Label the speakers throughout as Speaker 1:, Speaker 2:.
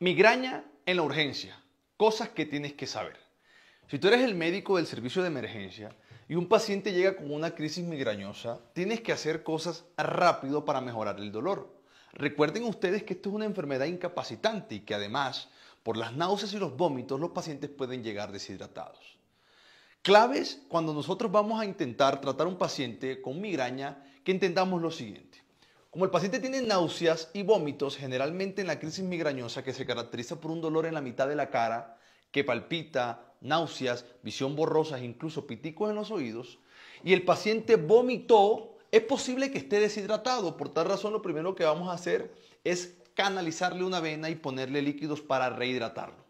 Speaker 1: Migraña en la urgencia. Cosas que tienes que saber. Si tú eres el médico del servicio de emergencia y un paciente llega con una crisis migrañosa, tienes que hacer cosas rápido para mejorar el dolor. Recuerden ustedes que esto es una enfermedad incapacitante y que además, por las náuseas y los vómitos, los pacientes pueden llegar deshidratados. Claves cuando nosotros vamos a intentar tratar un paciente con migraña, que entendamos lo siguiente. Como el paciente tiene náuseas y vómitos, generalmente en la crisis migrañosa que se caracteriza por un dolor en la mitad de la cara, que palpita, náuseas, visión borrosa e incluso piticos en los oídos, y el paciente vomitó, es posible que esté deshidratado. Por tal razón, lo primero que vamos a hacer es canalizarle una vena y ponerle líquidos para rehidratarlo.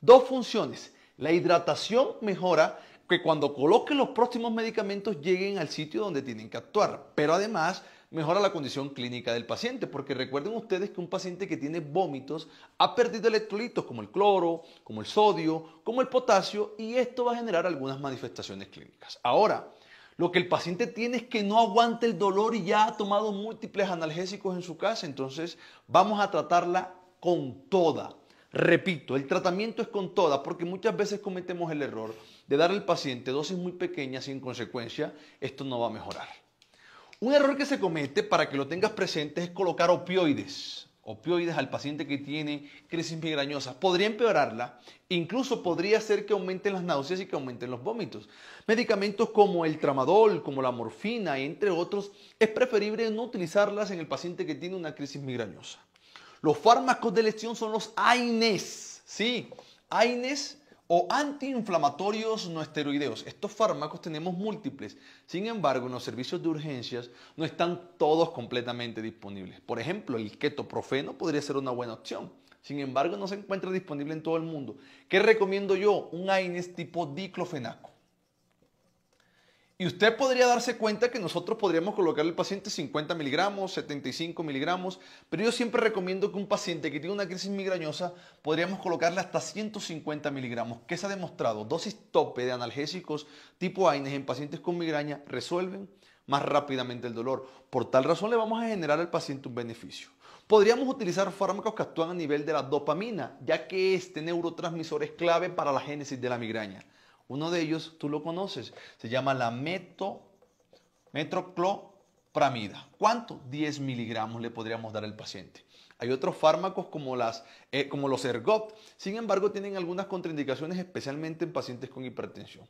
Speaker 1: Dos funciones. La hidratación mejora que cuando coloquen los próximos medicamentos lleguen al sitio donde tienen que actuar, pero además mejora la condición clínica del paciente, porque recuerden ustedes que un paciente que tiene vómitos ha perdido electrolitos como el cloro, como el sodio, como el potasio, y esto va a generar algunas manifestaciones clínicas. Ahora, lo que el paciente tiene es que no aguanta el dolor y ya ha tomado múltiples analgésicos en su casa, entonces vamos a tratarla con toda. Repito, el tratamiento es con toda, porque muchas veces cometemos el error de dar al paciente dosis muy pequeñas y sin consecuencia, esto no va a mejorar. Un error que se comete, para que lo tengas presente, es colocar opioides, opioides al paciente que tiene crisis migrañosa. Podría empeorarla, incluso podría hacer que aumenten las náuseas y que aumenten los vómitos. Medicamentos como el tramadol, como la morfina, entre otros, es preferible no utilizarlas en el paciente que tiene una crisis migrañosa. Los fármacos de lesión son los AINES, ¿sí? AINES o antiinflamatorios no esteroideos. Estos fármacos tenemos múltiples. Sin embargo, en los servicios de urgencias no están todos completamente disponibles. Por ejemplo, el ketoprofeno podría ser una buena opción. Sin embargo, no se encuentra disponible en todo el mundo. ¿Qué recomiendo yo? Un AINES tipo diclofenaco. Y usted podría darse cuenta que nosotros podríamos colocarle al paciente 50 miligramos, 75 miligramos, pero yo siempre recomiendo que un paciente que tiene una crisis migrañosa podríamos colocarle hasta 150 miligramos, que se ha demostrado dosis tope de analgésicos tipo AINES en pacientes con migraña resuelven más rápidamente el dolor. Por tal razón le vamos a generar al paciente un beneficio. Podríamos utilizar fármacos que actúan a nivel de la dopamina, ya que este neurotransmisor es clave para la génesis de la migraña. Uno de ellos, tú lo conoces, se llama la meto, metroclopramida. ¿Cuánto? 10 miligramos le podríamos dar al paciente. Hay otros fármacos como, las, eh, como los ergot, sin embargo tienen algunas contraindicaciones especialmente en pacientes con hipertensión.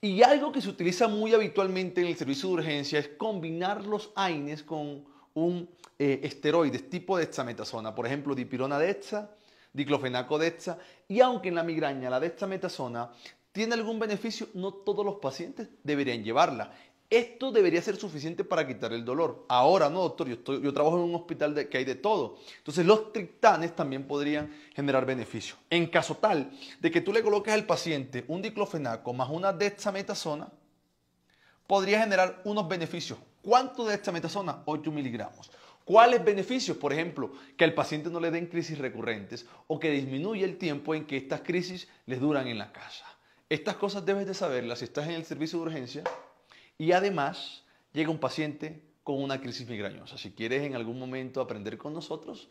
Speaker 1: Y algo que se utiliza muy habitualmente en el servicio de urgencia es combinar los AINES con un eh, esteroide tipo de dexametasona, por ejemplo, dipirona dexa, diclofenaco dexa, y aunque en la migraña la de dexametasona ¿Tiene algún beneficio? No todos los pacientes deberían llevarla. Esto debería ser suficiente para quitar el dolor. Ahora no, doctor, yo, trabajo en un hospital que hay de todo. Entonces los triptanes también podrían generar beneficios. En caso tal de que tú le coloques al paciente un diclofenaco más una dexametasona, podría generar unos beneficios. ¿Cuánto de dexametasona? 8 miligramos. ¿Cuáles beneficios? Por ejemplo, que al paciente no le den crisis recurrentes o que disminuya el tiempo en que estas crisis les duran en la casa. Estas cosas debes de saberlas si estás en el servicio de urgencia y además llega un paciente con una crisis migrañosa. Si quieres en algún momento aprender con nosotros,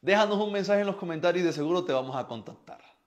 Speaker 1: déjanos un mensaje en los comentarios y de seguro te vamos a contactar.